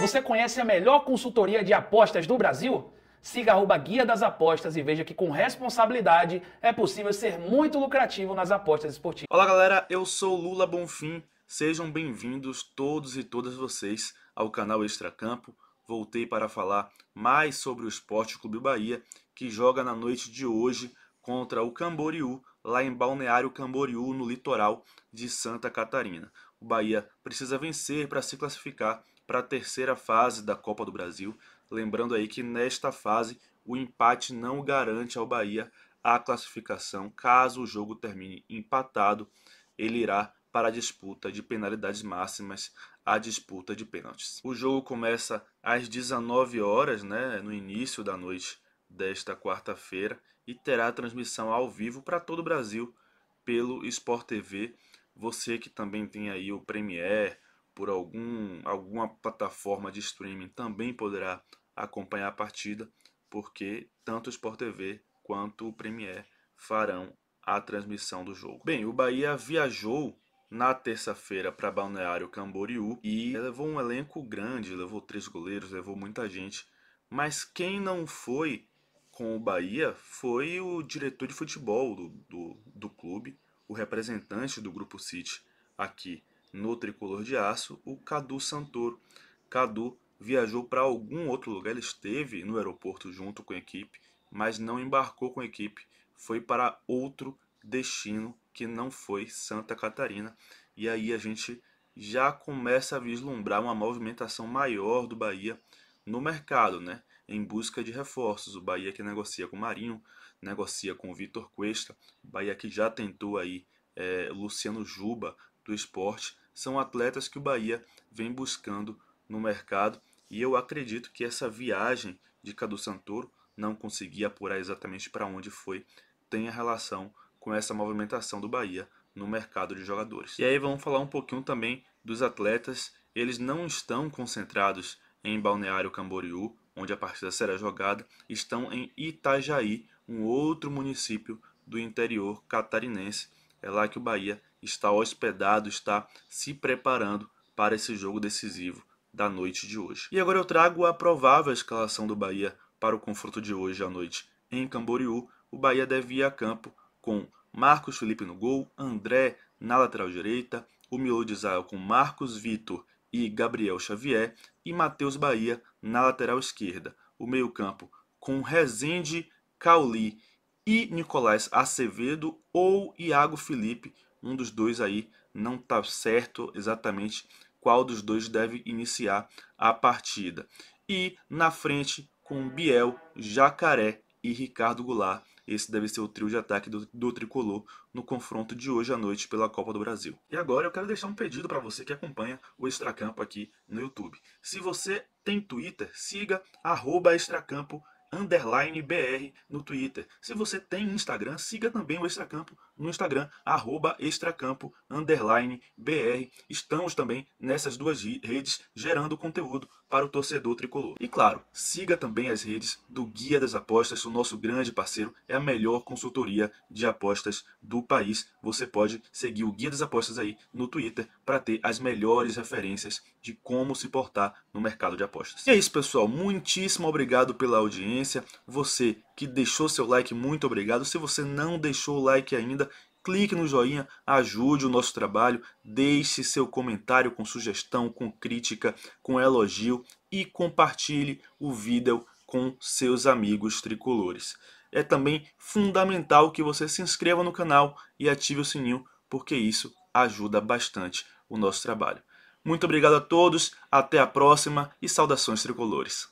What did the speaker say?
Você conhece a melhor consultoria de apostas do Brasil? Siga arroba Guia das Apostas e veja que com responsabilidade é possível ser muito lucrativo nas apostas esportivas. Olá galera, eu sou Lula Bonfim. Sejam bem-vindos todos e todas vocês ao canal Extracampo. Voltei para falar mais sobre o Esporte Clube Bahia, que joga na noite de hoje contra o Camboriú, lá em Balneário Camboriú, no litoral de Santa Catarina. O Bahia precisa vencer para se classificar para a terceira fase da Copa do Brasil. Lembrando aí que nesta fase o empate não garante ao Bahia a classificação. Caso o jogo termine empatado, ele irá para a disputa de penalidades máximas, a disputa de pênaltis. O jogo começa às 19 horas, né, no início da noite desta quarta-feira e terá transmissão ao vivo para todo o Brasil pelo Sport TV. Você que também tem aí o Premiere, por algum, alguma plataforma de streaming também poderá acompanhar a partida, porque tanto o Sport TV quanto o Premier farão a transmissão do jogo. Bem, o Bahia viajou na terça-feira para Balneário Camboriú e levou um elenco grande, levou três goleiros, levou muita gente. Mas quem não foi com o Bahia foi o diretor de futebol do, do, do clube, o representante do Grupo City aqui no tricolor de aço, o Cadu Santoro. Cadu viajou para algum outro lugar, ele esteve no aeroporto junto com a equipe, mas não embarcou com a equipe, foi para outro destino que não foi Santa Catarina. E aí a gente já começa a vislumbrar uma movimentação maior do Bahia no mercado, né? Em busca de reforços. O Bahia que negocia com o Marinho, negocia com o Vitor Cuesta, o Bahia que já tentou aí é, Luciano Juba do esporte, são atletas que o Bahia vem buscando no mercado. E eu acredito que essa viagem de Cadu Santoro, não consegui apurar exatamente para onde foi, tenha relação com essa movimentação do Bahia no mercado de jogadores. E aí vamos falar um pouquinho também dos atletas. Eles não estão concentrados em Balneário Camboriú, onde a partida será jogada, estão em Itajaí, um outro município do interior catarinense. É lá que o Bahia está hospedado, está se preparando para esse jogo decisivo da noite de hoje. E agora eu trago a provável escalação do Bahia para o confronto de hoje à noite em Camboriú. O Bahia deve ir a campo com Marcos Felipe no gol, André na lateral direita, o miolo de Israel com Marcos Vitor e Gabriel Xavier e Matheus Bahia na lateral esquerda. O meio-campo com Rezende, Cauli e Nicolás Acevedo ou Iago Felipe. Um dos dois aí não está certo exatamente qual dos dois deve iniciar a partida. E na frente, com Biel, Jacaré e Ricardo Goulart. Esse deve ser o trio de ataque do, do, Tricolor no confronto de hoje à noite pela Copa do Brasil. E agora eu quero deixar um pedido para você que acompanha o Extracampo aqui no YouTube. Se você tem Twitter, siga arroba Extracampo underline br no Twitter. Se você tem Instagram, siga também o Extracampo no Instagram, arroba extracampo, br. Estamos também nessas duas redes gerando conteúdo para o torcedor tricolor. E claro, siga também as redes do Guia das Apostas, o nosso grande parceiro, é a melhor consultoria de apostas do país. Você pode seguir o Guia das Apostas aí no Twitter para ter as melhores referências de como se portar no mercado de apostas. E é isso, pessoal. Muitíssimo obrigado pela audiência. Você que deixou seu like, muito obrigado. Se você não deixou o like ainda, clique no joinha, ajude o nosso trabalho, deixe seu comentário com sugestão, com crítica, com elogio e compartilhe o vídeo com seus amigos tricolores. É também fundamental que você se inscreva no canal e ative o sininho, porque isso ajuda bastante o nosso trabalho. Muito obrigado a todos, até a próxima e saudações tricolores.